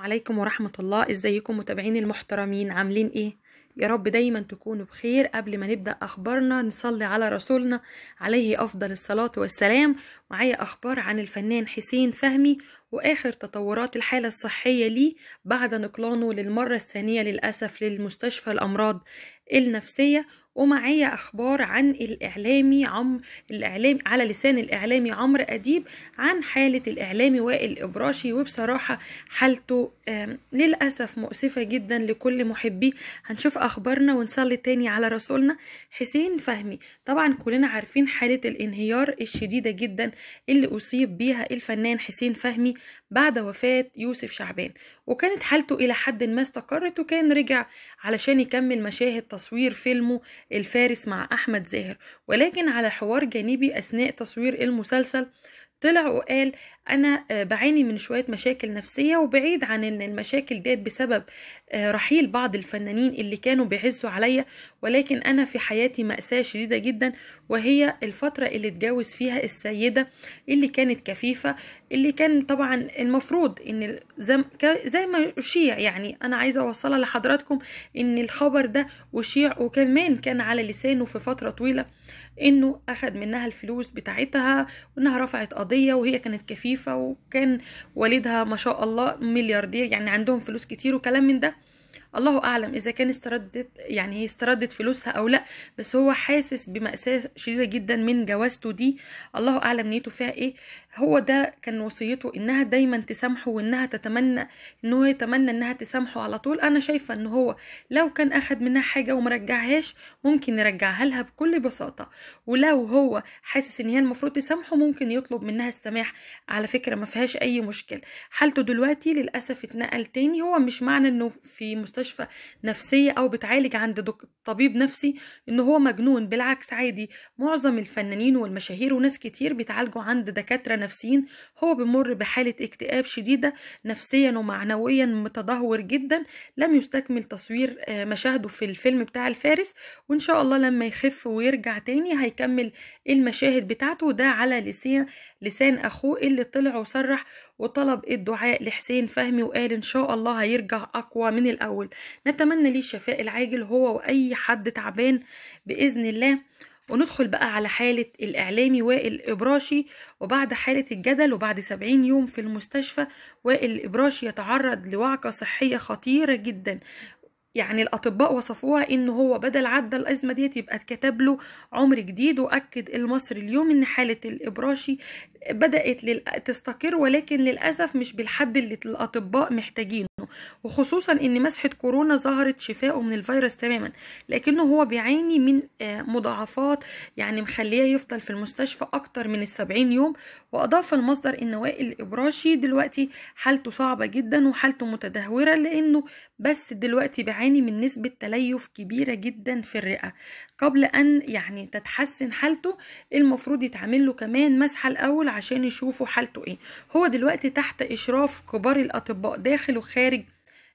عليكم ورحمة الله ازيكم متابعين المحترمين عاملين ايه يا رب دايما تكونوا بخير قبل ما نبدأ اخبارنا نصلي على رسولنا عليه افضل الصلاة والسلام معايا اخبار عن الفنان حسين فهمي واخر تطورات الحالة الصحية ليه بعد نقلانه للمرة الثانية للأسف للمستشفى الامراض النفسية ومعايا اخبار عن الاعلامي عم الاعلام على لسان الاعلامي عمرو اديب عن حاله الاعلامي وائل ابراشي وبصراحه حالته للاسف مؤسفه جدا لكل محبيه هنشوف اخبارنا ونصلي تاني على رسولنا حسين فهمي طبعا كلنا عارفين حاله الانهيار الشديده جدا اللي اصيب بيها الفنان حسين فهمي بعد وفاه يوسف شعبان وكانت حالته الى حد ما استقرت وكان رجع علشان يكمل مشاهد تصوير فيلمه الفارس مع أحمد زاهر ولكن على حوار جانبي أثناء تصوير المسلسل طلع وقال انا آه، بعاني من شويه مشاكل نفسيه وبعيد عن ان المشاكل ديت بسبب آه، رحيل بعض الفنانين اللي كانوا بيعزوا عليا ولكن انا في حياتي ماساه شديده جدا وهي الفتره اللي اتجوز فيها السيده اللي كانت كفيفه اللي كان طبعا المفروض ان زي ما اشيع يعني انا عايزه اوصلها لحضراتكم ان الخبر ده اشيع وكمان كان على لسانه في فتره طويله انه اخد منها الفلوس بتاعتها وانها رفعت قضيه وهي كانت كفيفه ظريفه وكان والدها ما شاء الله ملياردير يعني عندهم فلوس كتير وكلام من ده الله اعلم اذا كان استردت يعني هي استردت فلوسها او لا بس هو حاسس بمأساة شديدة جدا من جوازته دي الله اعلم نيته فيها ايه هو ده كان وصيته انها دايما تسامحه وانها تتمنى ان هو يتمنى انها تسامحه على طول انا شايفة ان هو لو كان اخد منها حاجة ومرجعهاش ممكن يرجعها لها بكل بساطة ولو هو حاسس ان هي المفروض تسامحه ممكن يطلب منها السماح على فكرة ما فيهاش اي مشكلة حالته دلوقتي للأسف اتنقل تاني هو مش معنى انه في مستشفى نفسيه او بتعالج عند طبيب نفسي ان هو مجنون بالعكس عادي معظم الفنانين والمشاهير وناس كتير بيتعالجوا عند دكاتره نفسيين هو بيمر بحاله اكتئاب شديده نفسيا ومعنويا متدهور جدا لم يستكمل تصوير آه، مشاهده في الفيلم بتاع الفارس وان شاء الله لما يخف ويرجع تاني هيكمل المشاهد بتاعته ده على لسان لسان أخوه اللي طلع وصرح وطلب الدعاء لحسين فهمي وقال إن شاء الله هيرجع أقوى من الأول نتمنى ليه الشفاء العاجل هو وأي حد تعبان بإذن الله وندخل بقى على حالة الإعلامي وائل إبراشي وبعد حالة الجدل وبعد سبعين يوم في المستشفى وائل إبراشي يتعرض لوعكة صحية خطيرة جدا يعني الاطباء وصفوها ان هو بدل عدى الازمه ديت يبقى اتكتب له عمر جديد واكد المصري اليوم ان حاله الابراشي بدات تستقر ولكن للاسف مش بالحد اللي الاطباء محتاجينه وخصوصا ان مسحه كورونا ظهرت شفائه من الفيروس تماما لكنه هو بيعاني من آه، مضاعفات يعني مخليه يفضل في المستشفى اكتر من السبعين يوم واضاف المصدر ان وائل ابراشي دلوقتي حالته صعبه جدا وحالته متدهوره لانه بس دلوقتي بيعاني من نسبه تليف كبيره جدا في الرئه قبل ان يعني تتحسن حالته المفروض يتعمل له كمان مسحه الاول عشان يشوفوا حالته ايه هو دلوقتي تحت اشراف كبار الاطباء داخل وخارج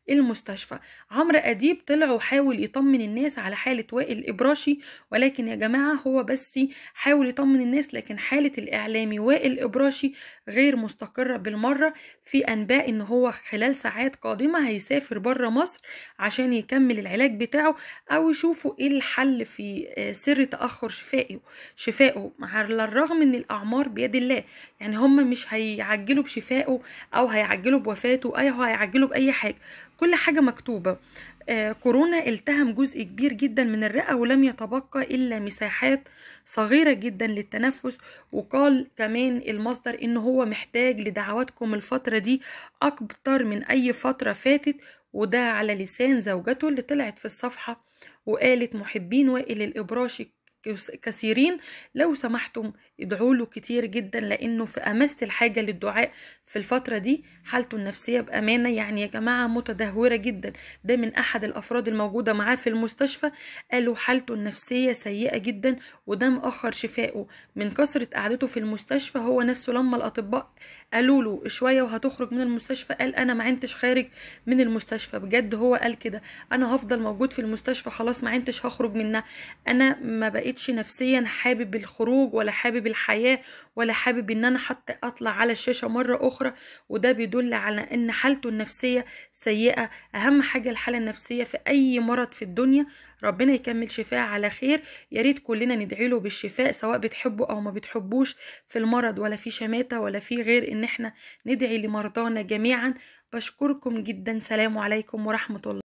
المستشفى عمرو أديب طلع وحاول يطمن الناس على حالة وائل إبراشي ولكن يا جماعة هو بس حاول يطمن الناس لكن حالة الإعلامي وائل إبراشي غير مستقرة بالمرة في أنباء إن هو خلال ساعات قادمة هيسافر بره مصر عشان يكمل العلاج بتاعه أو يشوفوا إيه الحل في آه، سر تأخر شفائه شفائه على الرغم إن الأعمار بيد الله يعني هم مش هيعجلوا بشفائه أو هيعجلوا بوفاته أو هيعجلوا بأي حاجة كل حاجة مكتوبة آه كورونا التهم جزء كبير جدا من الرئة ولم يتبقى إلا مساحات صغيرة جدا للتنفس وقال كمان المصدر إن هو محتاج لدعواتكم الفترة دي أكتر من أي فترة فاتت وده على لسان زوجته اللي طلعت في الصفحة وقالت محبين وائل الإبراشي كثيرين لو سمحتم ادعوا له كتير جدا لانه في امس الحاجه للدعاء في الفتره دي حالته النفسيه بامانه يعني يا جماعه متدهوره جدا ده من احد الافراد الموجوده معاه في المستشفى قالوا حالته النفسيه سيئه جدا وده مأخر شفائه من كثره قعدته في المستشفى هو نفسه لما الاطباء قالوا له شويه وهتخرج من المستشفى قال انا ما عنتش خارج من المستشفى بجد هو قال كده انا هفضل موجود في المستشفى خلاص ما عنتش هخرج منها انا ما بقتش نفسيا حابب الخروج ولا حابب الحياه ولا حابب ان انا حتى اطلع على الشاشه مره اخرى وده بيدل على ان حالته النفسيه سيئه اهم حاجه الحاله النفسيه في اي مرض في الدنيا ربنا يكمل شفاه على خير يا ريت كلنا ندعي له بالشفاء سواء بتحبه او ما بتحبوش في المرض ولا في شماته ولا في غير ان احنا ندعي لمرضانا جميعا بشكركم جدا سلام عليكم ورحمه الله